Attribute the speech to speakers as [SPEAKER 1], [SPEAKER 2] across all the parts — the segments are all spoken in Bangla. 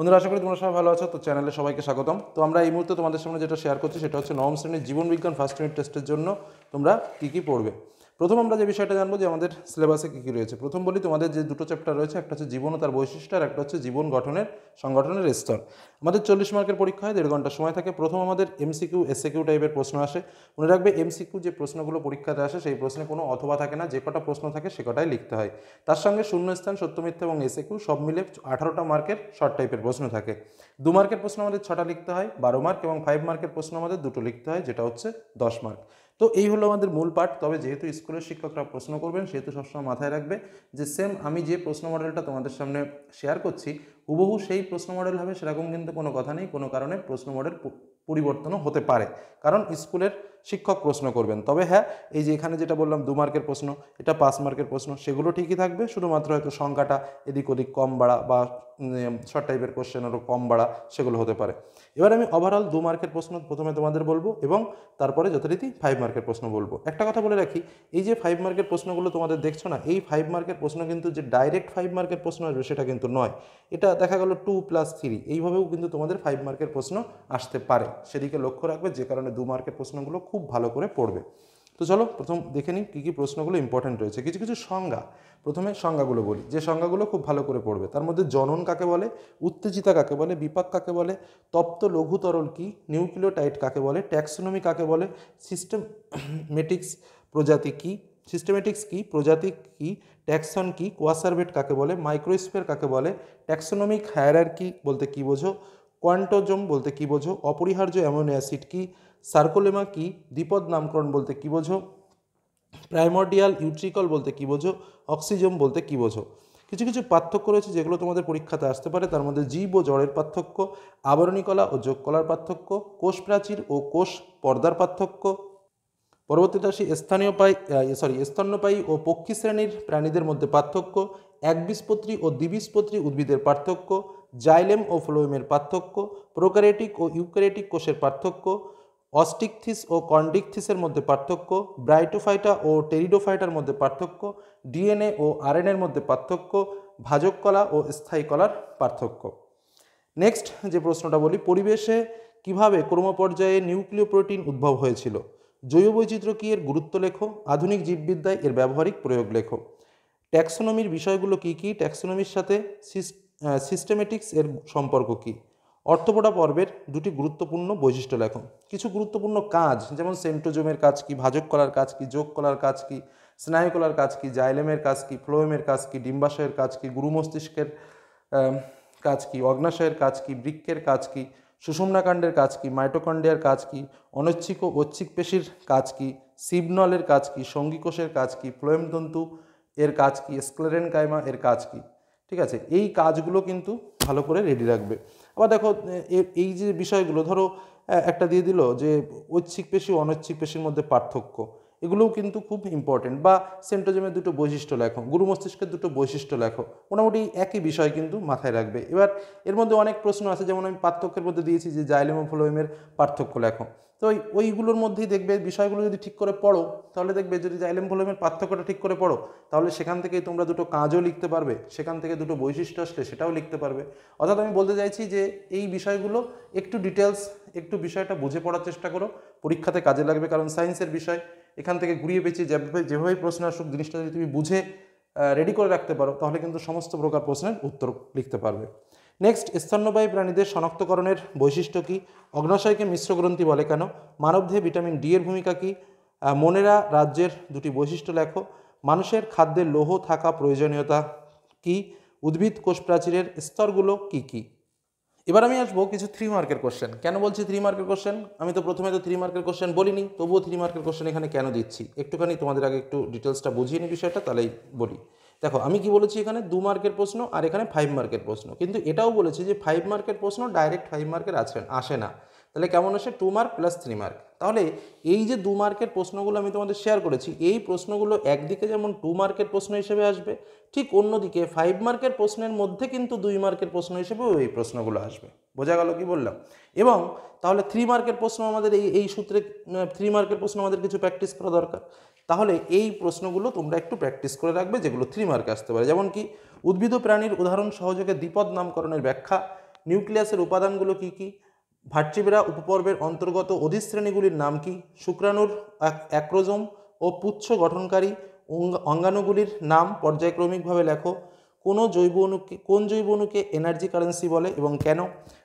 [SPEAKER 1] বন্ধুরা আশা করি তোমরা সবাই ভালো আছো তো চ্যানেলে সবাইকে স্বাগতম তো আমরা এই মুহূর্তে তোমাদের সামনে যেটা শেয়ার করছি সেটা হচ্ছে নবম শ্রেণীর বিজ্ঞান ফার্স্ট ইউনিট টেস্টের জন্য তোমরা কী কী পড়বে প্রথম আমরা যে বিষয়টা জানবো যে আমাদের সিলেবাসে কী কী রয়েছে প্রথম বলি তোমাদের যে দুটো চ্যাপ্টার রয়েছে একটা হচ্ছে জীবন ও তার বৈশিষ্ট্য আর একটা হচ্ছে জীবন গঠনের সংগঠনের স্তর আমাদের চল্লিশ মার্কের পরীক্ষা হয় দেড় ঘন্টা সময় থাকে প্রথম আমাদের এমসিকিউ এসএকিউ টাইপের প্রশ্ন আসে মনে রাখবে এমসিকিউ যে প্রশ্নগুলো পরীক্ষাতে আসে সেই প্রশ্নে কোনো অথবা থাকে না যে কটা প্রশ্ন থাকে সে কটাই লিখতে হয় তার সঙ্গে শূন্যস্থান সত্যমিথ্যা এবং এসএকিউ সব মিলে আঠারোটা মার্কের শর্ট টাইপের প্রশ্ন থাকে দু মার্কের প্রশ্ন আমাদের ছটা লিখতে হয় বারো মার্ক এবং ফাইভ মার্কের প্রশ্ন আমাদের দুটো লিখতে হয় যেটা হচ্ছে দশ মার্ক তো এই হলো আমাদের মূল পাঠ তবে যেহেতু স্কুলের শিক্ষকরা প্রশ্ন করবেন সেহেতু সবসময় মাথায় রাখবে যে সেম আমি যে প্রশ্ন মডেলটা তোমাদের সামনে শেয়ার করছি হুবহু সেই প্রশ্ন মডেল হবে সেরকম কিন্তু কোনো কথা নেই কোনো কারণে প্রশ্ন মডেল পরিবর্তনও হতে পারে কারণ স্কুলের শিক্ষক প্রশ্ন করবেন তবে হ্যাঁ এই যে এখানে যেটা বললাম দু মার্কের প্রশ্ন এটা পাঁচ মার্কের প্রশ্ন সেগুলো ঠিকই থাকবে শুধুমাত্র হয়তো সংখ্যাটা এদিক ওদিক কম বাড়া বা শর্ট টাইপের কোশ্চেন আরও কম বাড়া সেগুলো হতে পারে এবার আমি ওভারঅল দু মার্কের প্রশ্ন প্রথমে তোমাদের বলবো এবং তারপরে যথারীতি ফাইভ মার্কের প্রশ্ন বলবো একটা কথা বলে রাখি এই যে ফাইভ মার্কের প্রশ্নগুলো তোমাদের দেখছো না এই ফাইভ মার্কের প্রশ্ন কিন্তু যে ডাইরেক্ট ফাইভ মার্কের প্রশ্ন আসবে সেটা কিন্তু নয় এটা দেখা গেলো টু প্লাস থ্রি এইভাবেও কিন্তু তোমাদের ফাইভ মার্কের প্রশ্ন আসতে পারে সেদিকে লক্ষ্য রাখবে যে কারণে দু মার্কের প্রশ্নগুলো খুব ভালো করে পড়বে তো চলো প্রথম দেখে নিই কী কী প্রশ্নগুলো ইম্পর্ট্যান্ট রয়েছে কিছু কিছু সংজ্ঞা প্রথমে সংজ্ঞাগুলো বলি যে সংজ্ঞাগুলো খুব ভালো করে পড়বে তার মধ্যে জনন কাকে বলে উত্তেজিতা কাকে বলে বিপাক কাকে বলে তপ্ত লঘু তরল কী নিউক্লিওটাইট কাকে বলে ট্যাক্সোনমি কাকে বলে সিস্টেমেটিক্স প্রজাতি কী সিস্টেমেটিক্স কী প্রজাতি কী ট্যাক্সন কী কোয়াসার্ভেট কাকে বলে মাইক্রোস্পের কাকে বলে ট্যাক্সোনমিক কী বলতে কী বোঝো কোয়ান্টোজম বলতে কী বোঝো অপরিহার্য অ্যামোনো অ্যাসিড কী সার্কোলেমা কি দ্বিপদ নামকরণ বলতে কি বোঝো প্রাইমোডিয়াল ইউট্রিকল বলতে কি বোঝো অক্সিজম বলতে কি বোঝো কিছু কিছু পার্থক্য রয়েছে যেগুলো তোমাদের পরীক্ষাতে আসতে পারে তার মধ্যে জীব ও জড়ের পার্থক্য আবরণী কলা ও যোগকলার পার্থক্য কোষ প্রাচীর ও কোষ পর্দার পার্থক্য পরবর্তীতে আসি স্থানীয় পাই সরি স্তন্যপায়ী ও পক্ষী শ্রেণীর প্রাণীদের মধ্যে পার্থক্য একবীজপত্রী ও দ্বিবীজপত্রী উদ্ভিদের পার্থক্য জাইলেম ও ফ্লোয়েমের পার্থক্য প্রোকারেটিক ও ইউক্যারেটিক কোষের পার্থক্য অস্টিকথিস ও কন্ডিকথিসের মধ্যে পার্থক্য ব্রাইটোফাইটা ও টেরিডোফাইটার মধ্যে পার্থক্য ডিএনএ ও আরএনএর মধ্যে পার্থক্য ভাজক কলা ও স্থায়ী কলার পার্থক্য নেক্সট যে প্রশ্নটা বলি পরিবেশে কিভাবে ক্রমপর্যায়ে নিউক্লিয় প্রোটিন উদ্ভব হয়েছিল জৈব বৈচিত্র্য কী এর গুরুত্ব লেখো আধুনিক জীববিদ্যায় এর ব্যবহারিক প্রয়োগ লেখো ট্যাক্সোনমির বিষয়গুলো কি কি ট্যাক্সোনমির সাথে সিস্টেমেটিক্স এর সম্পর্ক কী অর্থপোটা পর্বের দুটি গুরুত্বপূর্ণ বৈশিষ্ট্য লেখো কিছু গুরুত্বপূর্ণ কাজ যেমন সেন্টোজোমের কাজ কি ভাজক কলার কাজ কি যোগ কলার কাজ কি কলার কাজ কি জাইলেমের কাজ কি ফ্লোয়েমের কাজ কি ডিম্বাশয়ের কাজ কি গুরু মস্তিষ্কের কাজ কি অগ্নাশয়ের কাজ কি বৃক্ষের কাজ কি সুষুম্নাকাণ্ডের কাজ কি মাইটোকন্ডিয়ার কাজ কি অনৈচ্ছিক ও ঐচ্ছিক পেশির কাজ কি সিবনলের কাজ কি সঙ্গীকোষের কাজ কি ফ্লোয়েমতন্তু এর কাজ কি স্ক্লেরেনকাইমা এর কাজ কি ঠিক আছে এই কাজগুলো কিন্তু ভালো করে রেডি রাখবে আবার দেখো এই যে বিষয়গুলো ধরো একটা দিয়ে দিল যে ঐচ্ছিক পেশি অনৈচ্ছিক পেশির মধ্যে পার্থক্য এগুলোও কিন্তু খুব ইম্পর্টেন্ট বা সেন্টোজমের দুটো বৈশিষ্ট্য লেখো গুরু মস্তিষ্কের দুটো বৈশিষ্ট্য লেখো মোটামুটি একই বিষয় কিন্তু মাথায় রাখবে এবার এর মধ্যে অনেক প্রশ্ন আছে যেমন আমি পার্থক্যের মধ্যে দিয়েছি যে জাইলেম ও ফ্লোয়েমের পার্থক্য লেখো তো ওইগুলোর মধ্যেই দেখবে বিষয়গুলো যদি ঠিক করে পড়ো তাহলে দেখবে যদি জাইলেম ভলিউমের পার্থক্যটা ঠিক করে পড়ো তাহলে সেখান থেকেই তোমরা দুটো কাজও লিখতে পারবে সেখান থেকে দুটো বৈশিষ্ট্য আসলে সেটাও লিখতে পারবে অর্থাৎ আমি বলতে চাইছি যে এই বিষয়গুলো একটু ডিটেলস একটু বিষয়টা বুঝে পড়ার চেষ্টা করো পরীক্ষাতে কাজে লাগবে কারণ সায়েন্সের বিষয় এখান থেকে ঘুরিয়ে পেয়েছি যেভাবে যেভাবে প্রশ্ন আসুক জিনিসটা যদি তুমি বুঝে রেডি করে রাখতে পারো তাহলে কিন্তু সমস্ত প্রকার প্রশ্নের উত্তর লিখতে পারবে নেক্সট স্তন্যবায়ী প্রাণীদের শনাক্তকরণের বৈশিষ্ট্য কী অগ্নাশয়কে মিশ্র গ্রন্থি বলে কেন মানবদেহে ভিটামিন ডি এর ভূমিকা কী মনেরা রাজ্যের দুটি বৈশিষ্ট্য লেখো মানুষের খাদ্যে লৌহ থাকা প্রয়োজনীয়তা কি উদ্ভিদ কোষ প্রাচীরের স্তরগুলো কি কি এবার আমি আসবো কিছু থ্রি মার্কের কোশ্চেন কেন বলছি থ্রি মার্কের কোশ্চেন আমি তো প্রথমে তো থ্রি মার্কের কোশ্চেন বলিনি তবুও থ্রি মার্কের কোশ্চেন এখানে কেন দিচ্ছি একটুখানি তোমাদের আগে একটু ডিটেলসটা বুঝিয়ে নিই বিষয়টা তাহলেই বলি দেখো আমি কি বলেছি এখানে দু মার্কের প্রশ্ন আর এখানে ফাইভ মার্কের প্রশ্ন কিন্তু এটাও বলেছি যে ফাইভ মার্কের প্রশ্ন ডাইরেক্ট ফাইভ মার্কের আছে আসে না তাহলে কেমন আসে two mark plus three mark তাহলে এই যে দু মার্কের প্রশ্নগুলো আমি তোমাদের শেয়ার করেছি এই প্রশ্নগুলো একদিকে যেমন টু মার্কের প্রশ্ন হিসেবে আসবে ঠিক অন্যদিকে ফাইভ মার্কের প্রশ্নের মধ্যে কিন্তু দুই মার্কের প্রশ্ন হিসেবেও এই প্রশ্নগুলো আসবে বোঝা গেল কি বললাম এবং তাহলে থ্রি মার্কের প্রশ্ন আমাদের এই এই সূত্রে থ্রি মার্কের প্রশ্ন আমাদের কিছু প্র্যাকটিস করা দরকার তাহলে এই প্রশ্নগুলো তোমরা একটু প্র্যাকটিস করে রাখবে যেগুলো থ্রি মার্কে আসতে পারে যেমন কি উদ্ভিদ প্রাণীর উদাহরণ সহযোগে দ্বিপদ নামকরণের ব্যাখ্যা নিউক্লিয়াসের উপাদানগুলো কি কি ভাটচিবেরা উপপর্বের অন্তর্গত অধিশ্রেণীগুলির নাম কি শুক্রাণুর অ্যাক্রোজোম ও পুচ্ছ গঠনকারী অঙ্গাণুগুলির নাম পর্যায়ক্রমিকভাবে লেখো কোনো জৈব অণুকে কোন জৈব অণুকে এনার্জি কারেন্সি বলে এবং কেন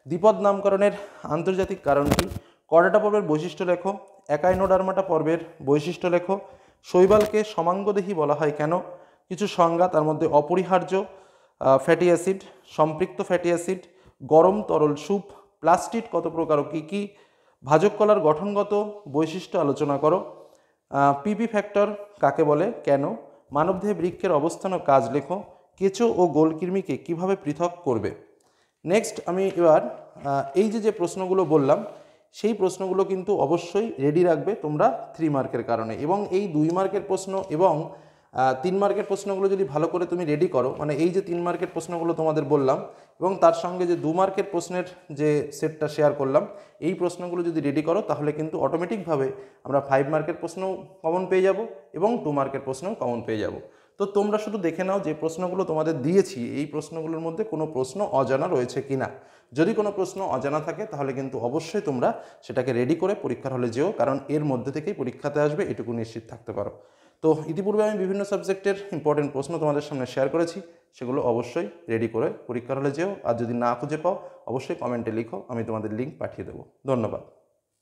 [SPEAKER 1] দ্বিপদ নামকরণের আন্তর্জাতিক কারণ কি কডাটা পর্বের বৈশিষ্ট্য লেখো অ্যাকাইনোডার্মাটা পর্বের বৈশিষ্ট্য লেখো শৈবালকে সমাঙ্গদেহী বলা হয় কেন কিছু সংজ্ঞা তার মধ্যে অপরিহার্য ফ্যাটি অ্যাসিড সম্পৃক্ত ফ্যাটি অ্যাসিড গরম তরল স্যুপ প্লাস্টিড কত প্রকার ও কী কী ভাজক কলার গঠনগত বৈশিষ্ট্য আলোচনা করো পিপি ফ্যাক্টর কাকে বলে কেন মানবদেহে বৃক্ষের অবস্থান ও কাজ লেখো কেঁচো ও গোলকৃমিকে কিভাবে পৃথক করবে নেক্সট আমি এবার এই যে যে প্রশ্নগুলো বললাম সেই প্রশ্নগুলো কিন্তু অবশ্যই রেডি রাখবে তোমরা থ্রি মার্কের কারণে এবং এই দুই মার্কের প্রশ্ন এবং তিন মার্কের প্রশ্নগুলো যদি ভালো করে তুমি রেডি করো মানে এই যে তিন মার্কের প্রশ্নগুলো তোমাদের বললাম এবং তার সঙ্গে যে দু মার্কের প্রশ্নের যে সেটটা শেয়ার করলাম এই প্রশ্নগুলো যদি রেডি করো তাহলে কিন্তু অটোমেটিকভাবে আমরা ফাইভ মার্কের প্রশ্নও কমন পেয়ে যাব এবং টু মার্কের প্রশ্নও কমন পেয়ে যাব তো তোমরা শুধু দেখে নাও যে প্রশ্নগুলো তোমাদের দিয়েছি এই প্রশ্নগুলোর মধ্যে কোনো প্রশ্ন অজানা রয়েছে কি না যদি কোনো প্রশ্ন অজানা থাকে তাহলে কিন্তু অবশ্যই তোমরা সেটাকে রেডি করে পরীক্ষার হলে যেও কারণ এর মধ্যে থেকেই পরীক্ষাতে আসবে এটুকু নিশ্চিত থাকতে পারো তো ইতিপূর্বে আমি বিভিন্ন সাবজেক্টের ইম্পর্টেন্ট প্রশ্ন তোমাদের সামনে শেয়ার করেছি সেগুলো অবশ্যই রেডি করে পরীক্ষার হলে যেও আর যদি না খুঁজে পাও অবশ্যই কমেন্টে লিখো আমি তোমাদের লিঙ্ক পাঠিয়ে দেবো ধন্যবাদ